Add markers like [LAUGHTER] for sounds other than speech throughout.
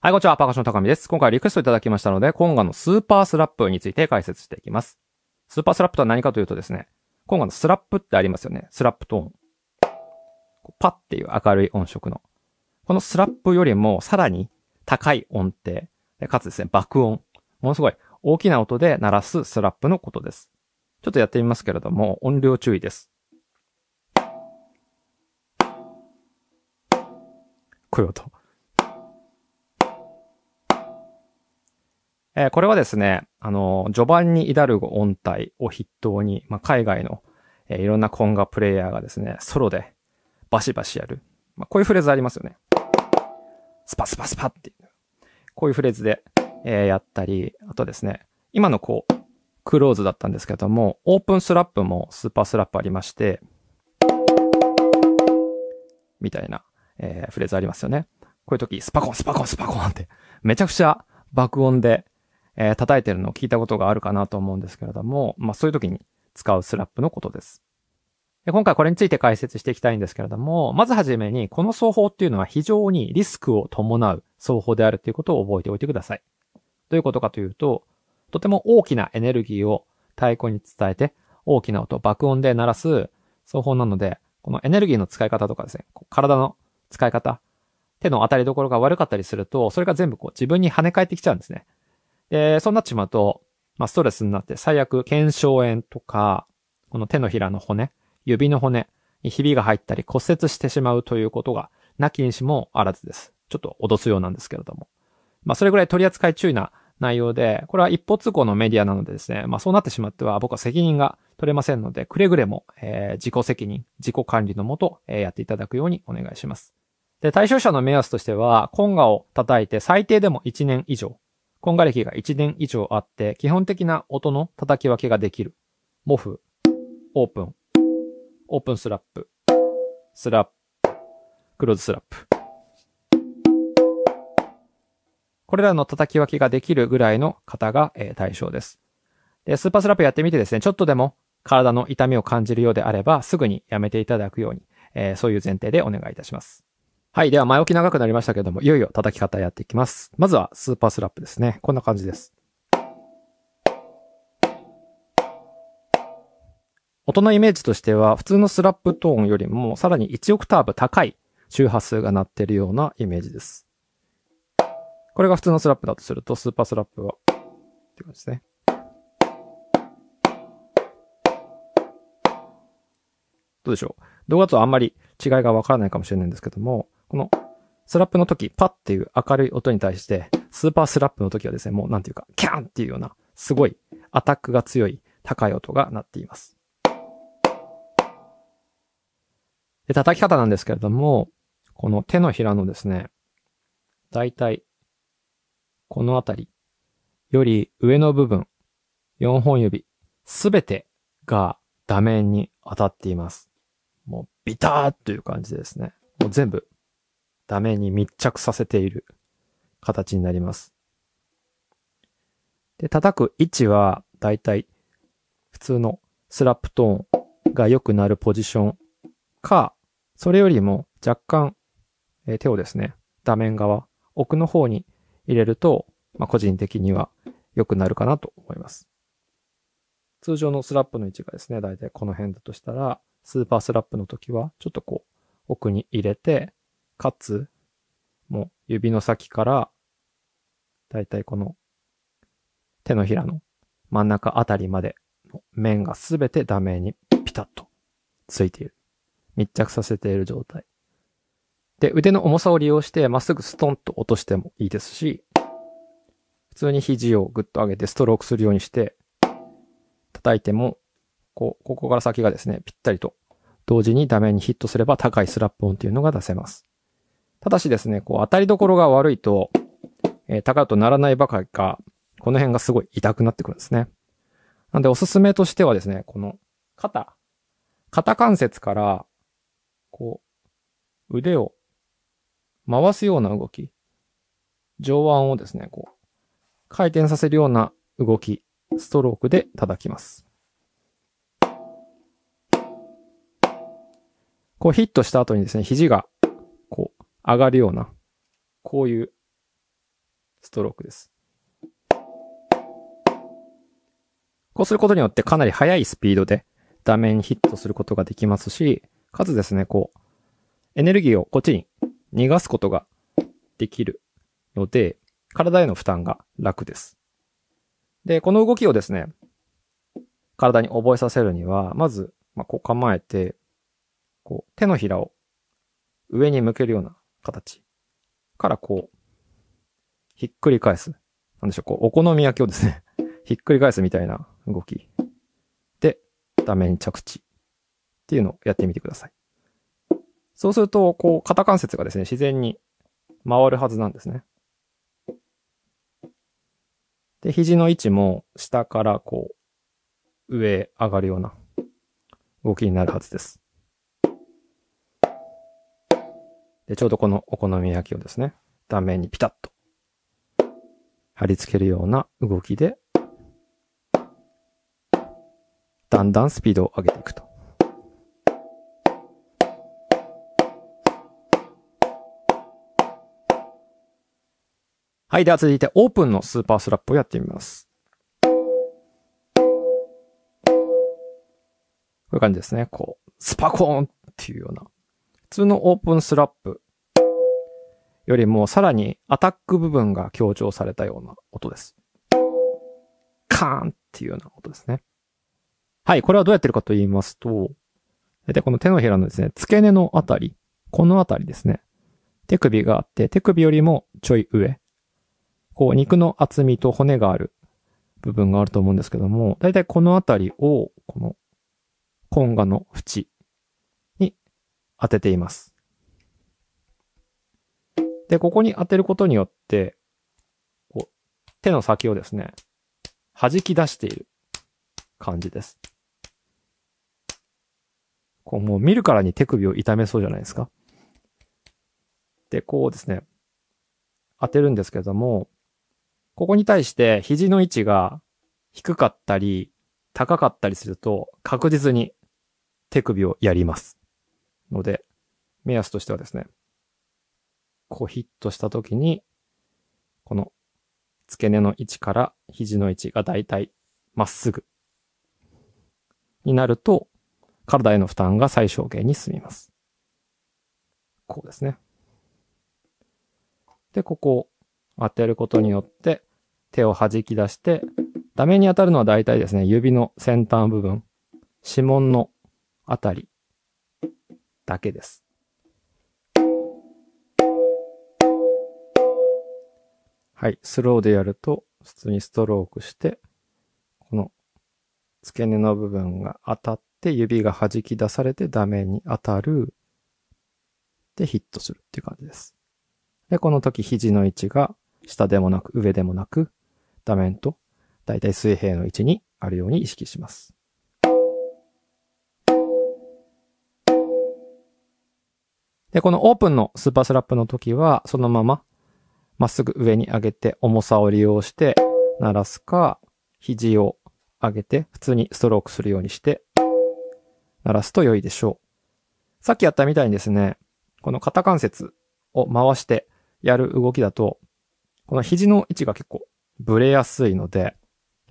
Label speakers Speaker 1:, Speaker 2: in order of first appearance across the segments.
Speaker 1: はい、こんにちは。パーカッション高見です。今回リクエストいただきましたので、今後のスーパースラップについて解説していきます。スーパースラップとは何かというとですね、今後のスラップってありますよね。スラップトーン。パっていう明るい音色の。このスラップよりもさらに高い音程、かつですね、爆音。ものすごい大きな音で鳴らすスラップのことです。ちょっとやってみますけれども、音量注意です。こういう音。えー、これはですね、あの、序盤に至る音体を筆頭に、まあ、海外の、えー、いろんなコンガプレイヤーがですね、ソロでバシバシやる。まあ、こういうフレーズありますよね。スパスパスパっていう。こういうフレーズで、えー、やったり、あとですね、今のこう、クローズだったんですけども、オープンスラップもスーパースラップありまして、みたいな、えー、フレーズありますよね。こういう時、スパコン、スパコン、スパコンって、めちゃくちゃ爆音で、えー、叩いてるのを聞いたことがあるかなと思うんですけれども、まあそういう時に使うスラップのことです。で今回これについて解説していきたいんですけれども、まずはじめに、この奏法っていうのは非常にリスクを伴う奏法であるということを覚えておいてください。どういうことかというと、とても大きなエネルギーを太鼓に伝えて、大きな音、爆音で鳴らす奏法なので、このエネルギーの使い方とかですね、体の使い方、手の当たりどころが悪かったりすると、それが全部こう自分に跳ね返ってきちゃうんですね。で、そうなっちまうと、まあ、ストレスになって最悪、腱鞘炎とか、この手のひらの骨、指の骨にひびが入ったり骨折してしまうということが、なきにしもあらずです。ちょっと脅すようなんですけれども。まあ、それぐらい取り扱い注意な内容で、これは一方通行のメディアなのでですね、まあ、そうなってしまっては僕は責任が取れませんので、くれぐれも、えー、自己責任、自己管理のもと、えー、やっていただくようにお願いします。で、対象者の目安としては、コンガを叩いて最低でも1年以上、コンガ歴が1年以上あって、基本的な音の叩き分けができる。モフ、オープン、オープンスラップ、スラップ、クローズスラップ。これらの叩き分けができるぐらいの方が、え対象です。で、スーパースラップやってみてですね、ちょっとでも体の痛みを感じるようであれば、すぐにやめていただくように、えー、そういう前提でお願いいたします。はい。では、前置き長くなりましたけれども、いよいよ叩き方やっていきます。まずは、スーパースラップですね。こんな感じです。音のイメージとしては、普通のスラップトーンよりも、さらに1オクターブ高い周波数が鳴っているようなイメージです。これが普通のスラップだとすると、スーパースラップは、って感じですね。どうでしょう動画とあんまり違いがわからないかもしれないんですけども、このスラップの時、パッっていう明るい音に対して、スーパースラップの時はですね、もうなんていうか、キャンっていうような、すごいアタックが強い高い音が鳴っています。で、叩き方なんですけれども、この手のひらのですね、大体、このあたり、より上の部分、4本指、すべてが画面に当たっています。もうビターという感じですね。もう全部ダメに密着させている形になります。で、叩く位置は、だいたい普通のスラップトーンが良くなるポジションか、それよりも若干、えー、手をですね、画面側、奥の方に入れると、まあ、個人的には良くなるかなと思います。通常のスラップの位置がですね、だいたいこの辺だとしたら、スーパースラップの時は、ちょっとこう、奥に入れて、かつ、もう指の先から、だいたいこの手のひらの真ん中あたりまでの面がすべてダメにピタッとついている。密着させている状態。で、腕の重さを利用してまっすぐストンと落としてもいいですし、普通に肘をぐっと上げてストロークするようにして、叩いても、こう、ここから先がですね、ぴったりと同時にダメにヒットすれば高いスラップ音っていうのが出せます。ただしですね、こう当たりどころが悪いと、えー、高いとならないばかりか、この辺がすごい痛くなってくるんですね。なんでおすすめとしてはですね、この肩、肩関節から、こう、腕を回すような動き、上腕をですね、こう、回転させるような動き、ストロークで叩きます。こうヒットした後にですね、肘が上がるような、こういうストロークです。こうすることによってかなり速いスピードで画面にヒットすることができますし、かつですね、こう、エネルギーをこっちに逃がすことができるので、体への負担が楽です。で、この動きをですね、体に覚えさせるには、まず、まあ、こう構えて、こう、手のひらを上に向けるような形からこう、ひっくり返す。なんでしょう、こう、お好み焼きをですね [LAUGHS] ひっくり返すみたいな動き。で、メに着地。っていうのをやってみてください。そうすると、こう、肩関節がですね、自然に回るはずなんですね。で、肘の位置も下からこう、上上がるような動きになるはずです。で、ちょうどこのお好み焼きをですね、断面にピタッと貼り付けるような動きで、だんだんスピードを上げていくと。はい。では続いてオープンのスーパースラップをやってみます。こういう感じですね。こう、スパコーンっていうような普通のオープンスラップよりもさらにアタック部分が強調されたような音です。カーンっていうような音ですね。はい、これはどうやってるかと言いますと、で、この手のひらのですね、付け根のあたり、このあたりですね。手首があって、手首よりもちょい上。こう、肉の厚みと骨がある部分があると思うんですけども、だいたいこのあたりを、この、コンガの縁当てています。で、ここに当てることによって、こう、手の先をですね、弾き出している感じです。こう、もう見るからに手首を痛めそうじゃないですか。で、こうですね、当てるんですけれども、ここに対して肘の位置が低かったり、高かったりすると、確実に手首をやります。ので、目安としてはですね、こうヒットした時に、この付け根の位置から肘の位置がだいたいまっすぐになると、体への負担が最小限に済みます。こうですね。で、ここを当てることによって、手を弾き出して、ダメに当たるのは大体ですね、指の先端部分、指紋のあたりだけです。はい、スローでやると、普通にストロークして、この付け根の部分が当たって指が弾き出されてダメに当たる。で、ヒットするっていう感じです。で、この時肘の位置が下でもなく上でもなく、ダメンと大体水平の位置にあるように意識します。で、このオープンのスーパースラップの時は、そのまま、まっすぐ上に上げて、重さを利用して鳴らすか、肘を上げて、普通にストロークするようにして、鳴らすと良いでしょう。さっきやったみたいにですね、この肩関節を回してやる動きだと、この肘の位置が結構ブレやすいので、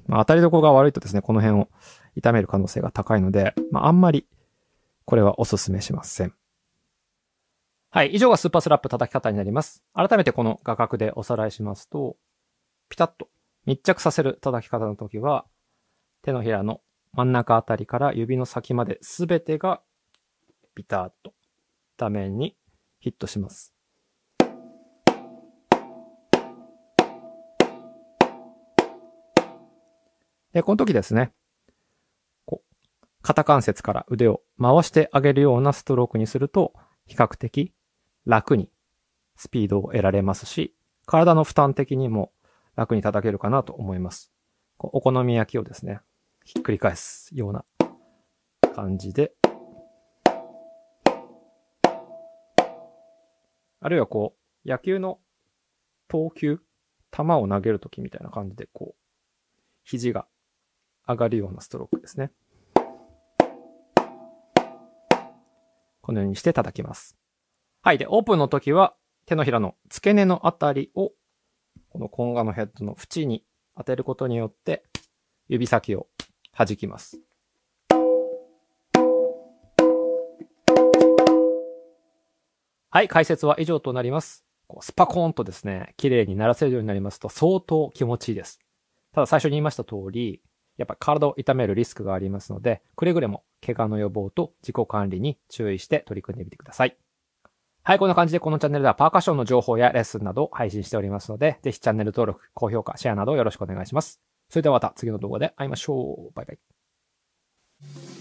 Speaker 1: まあ、当たりどころが悪いとですね、この辺を痛める可能性が高いので、まあ、あんまりこれはおすすめしません。はい。以上がスーパースラップ叩き方になります。改めてこの画角でおさらいしますと、ピタッと密着させる叩き方の時は、手のひらの真ん中あたりから指の先まで全てがピタッと画面にヒットします。で、この時ですね、こう、肩関節から腕を回してあげるようなストロークにすると、比較的楽にスピードを得られますし、体の負担的にも楽に叩けるかなと思います。お好み焼きをですね、ひっくり返すような感じで、あるいはこう、野球の投球、球を投げるときみたいな感じで、こう、肘が上がるようなストロークですね。このようにして叩きます。はい。で、オープンの時は、手のひらの付け根のあたりを、このコンガのヘッドの縁に当てることによって、指先を弾きます。はい。解説は以上となります。スパコーンとですね、綺麗に鳴らせるようになりますと相当気持ちいいです。ただ最初に言いました通り、やっぱ体を痛めるリスクがありますので、くれぐれも怪我の予防と自己管理に注意して取り組んでみてください。はい、こんな感じでこのチャンネルではパーカッションの情報やレッスンなどを配信しておりますので、ぜひチャンネル登録、高評価、シェアなどよろしくお願いします。それではまた次の動画で会いましょう。バイバイ。